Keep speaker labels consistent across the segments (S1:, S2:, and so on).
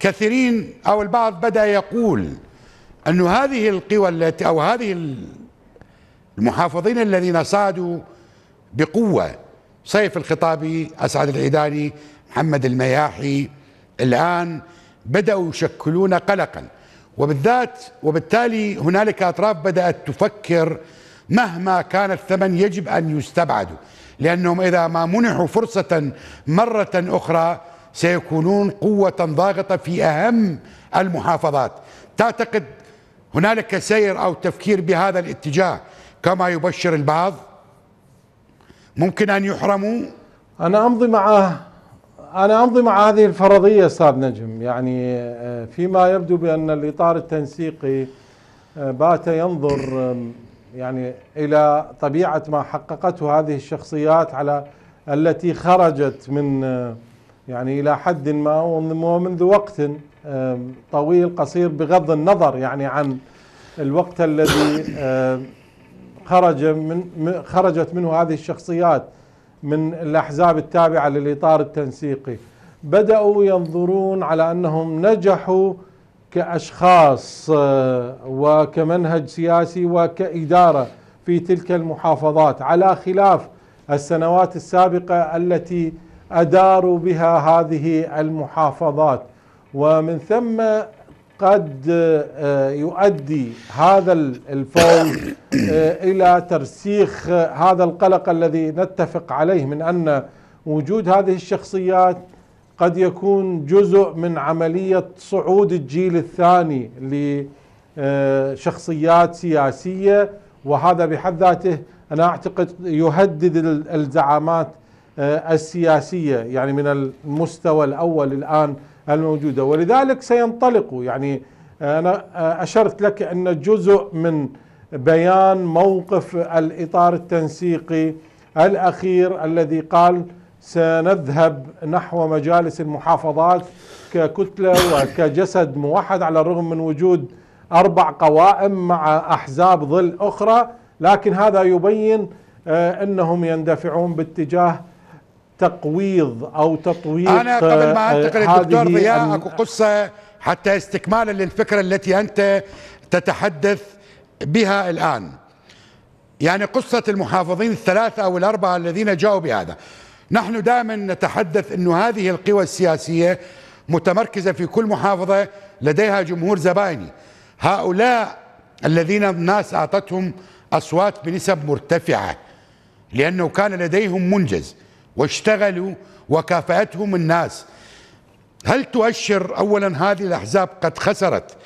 S1: كثيرين أو البعض بدأ يقول أن هذه القوى التي أو هذه المحافظين الذين صادوا بقوة سيف الخطابي أسعد العيداني محمد المياحي الآن بدأوا يشكلون قلقا وبالذات وبالتالي هنالك أطراف بدأت تفكر مهما كان الثمن يجب أن يستبعدوا لأنهم إذا ما منحوا فرصة مرة أخرى سيكونون قوة ضاغطة في أهم المحافظات تعتقد هنالك سير أو تفكير بهذا الاتجاه كما يبشر البعض ممكن أن يحرموا أنا أمضي معه أنا أمضي مع هذه الفرضية أستاذ نجم
S2: يعني آه، فيما يبدو بأن الإطار التنسيقي آه، بات ينظر يعني إلى طبيعة ما حققته هذه الشخصيات على التي خرجت من آه، يعني إلى حد ما ومنذ وقت طويل قصير بغض النظر يعني عن الوقت الذي خرج من خرجت منه هذه الشخصيات من الأحزاب التابعة للإطار التنسيقي بدأوا ينظرون على أنهم نجحوا كأشخاص آه، وكمنهج سياسي وكإدارة في تلك المحافظات على خلاف السنوات السابقة التي أداروا بها هذه المحافظات ومن ثم قد آه، يؤدي هذا الفوز آه، إلى ترسيخ هذا القلق الذي نتفق عليه من أن وجود هذه الشخصيات قد يكون جزء من عملية صعود الجيل الثاني لشخصيات آه، سياسية وهذا بحد ذاته أنا أعتقد يهدد الزعامات آه، السياسية يعني من المستوى الأول الآن الموجودة ولذلك سينطلق يعني آه، أنا آه، أشرت لك أن جزء من بيان موقف الإطار التنسيقي الأخير الذي قال سنذهب نحو مجالس المحافظات ككتلة وكجسد موحد على الرغم من وجود أربع قوائم مع أحزاب ظل أخرى لكن هذا يبين أنهم يندفعون باتجاه
S1: تقويض او تطويق انا قبل ما آه، انتقل للدكتور ضياء اكو قصه حتى استكمالا للفكره التي انت تتحدث بها الان. يعني قصه المحافظين الثلاثه او الاربعه الذين جاؤوا بهذا. نحن دائما نتحدث انه هذه القوى السياسيه متمركزه في كل محافظه لديها جمهور زبائني. هؤلاء الذين الناس اعطتهم اصوات بنسب مرتفعه لانه كان لديهم منجز. واشتغلوا وكافأتهم الناس هل تؤشر أولا هذه الأحزاب قد خسرت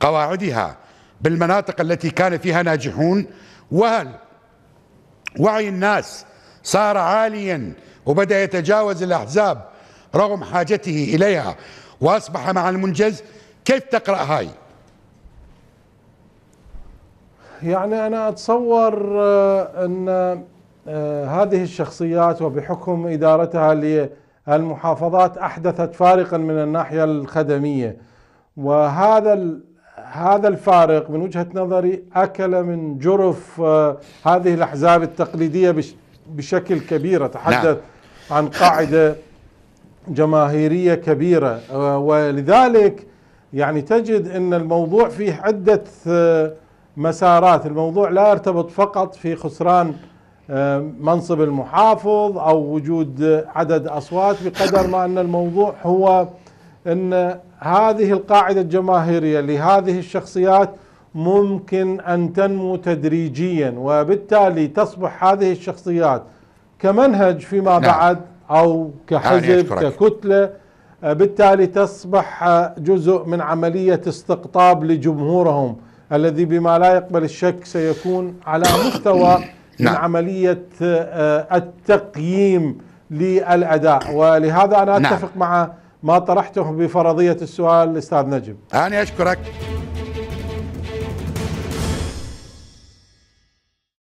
S1: قواعدها بالمناطق التي كان فيها ناجحون وهل وعي الناس صار عاليا وبدأ يتجاوز الأحزاب رغم حاجته إليها وأصبح مع المنجز كيف تقرأ هاي
S2: يعني أنا أتصور آه، أن آه، هذه الشخصيات وبحكم ادارتها للمحافظات احدثت فارقا من الناحيه الخدميه وهذا هذا الفارق من وجهه نظري اكل من جرف آه، هذه الاحزاب التقليديه بشكل كبير تحدث نعم. عن قاعده جماهيريه كبيره آه، ولذلك يعني تجد ان الموضوع فيه عده مسارات، الموضوع لا يرتبط فقط في خسران آه، منصب المحافظ او وجود عدد اصوات بقدر ما ان الموضوع هو ان هذه القاعده الجماهيريه لهذه الشخصيات ممكن ان تنمو تدريجيا وبالتالي تصبح هذه الشخصيات كمنهج فيما نعم. بعد او نعم، كحزب يعني ككتله آه، بالتالي تصبح جزء من عمليه استقطاب لجمهورهم الذي بما لا يقبل الشك سيكون على مستوى نعم. من عملية آه، التقييم للأداء ولهذا أنا نعم. أتفق نعم. مع ما طرحته بفرضية السؤال أستاذ نجم أنا أشكرك